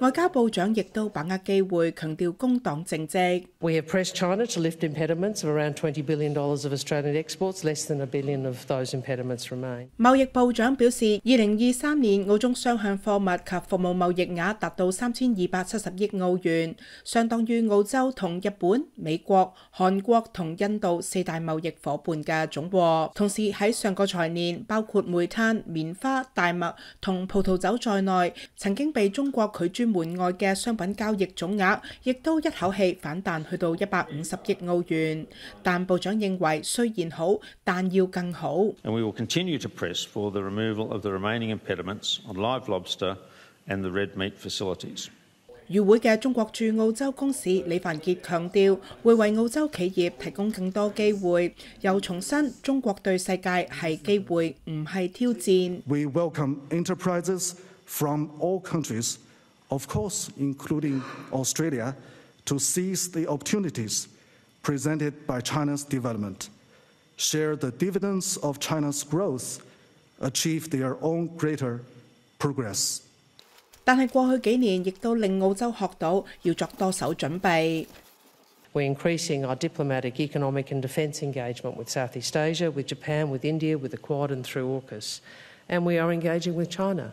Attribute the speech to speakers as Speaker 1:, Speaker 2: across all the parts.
Speaker 1: 外交部长亦都把握机会强调工党政绩。We have
Speaker 2: pressed China to lift impediments of around 20 billion dollars of Australian exports. Less than a billion of those impediments remain.
Speaker 1: 贸易部长表示，二零二三年澳中双向货物及服务贸易额达到三千二百七十亿澳元，相当于澳洲同日本、美国、韩国同印度四大贸易伙伴嘅总和。同时喺上个财年，包括煤炭、棉花、大麦同葡萄酒在内，曾经被中国拒絕。门外嘅商品交易总额亦都一口气反弹去到一百五十亿澳元，但部长认为虽然好，但要更好。入会嘅中国驻澳洲公使李凡杰强调，会为澳洲企业提供更多机会，又重申中国对世界系机会唔系挑战。
Speaker 3: of course, including Australia, to seize the opportunities presented by China's development, share the dividends of China's growth, achieve their own greater progress.
Speaker 1: 但係過去幾年，亦都令澳洲學到要作多手準備。We're
Speaker 2: increasing our diplomatic, economic, and defence engagement with Southeast Asia, with Japan, with India, with the Quad, and through AUKUS. And we are engaging with China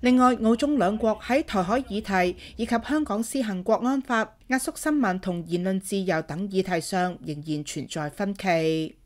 Speaker 1: 另外，澳中两国喺台海议题以及香港施行国安法、压缩新闻同言论自由等议题上，仍然存在分歧。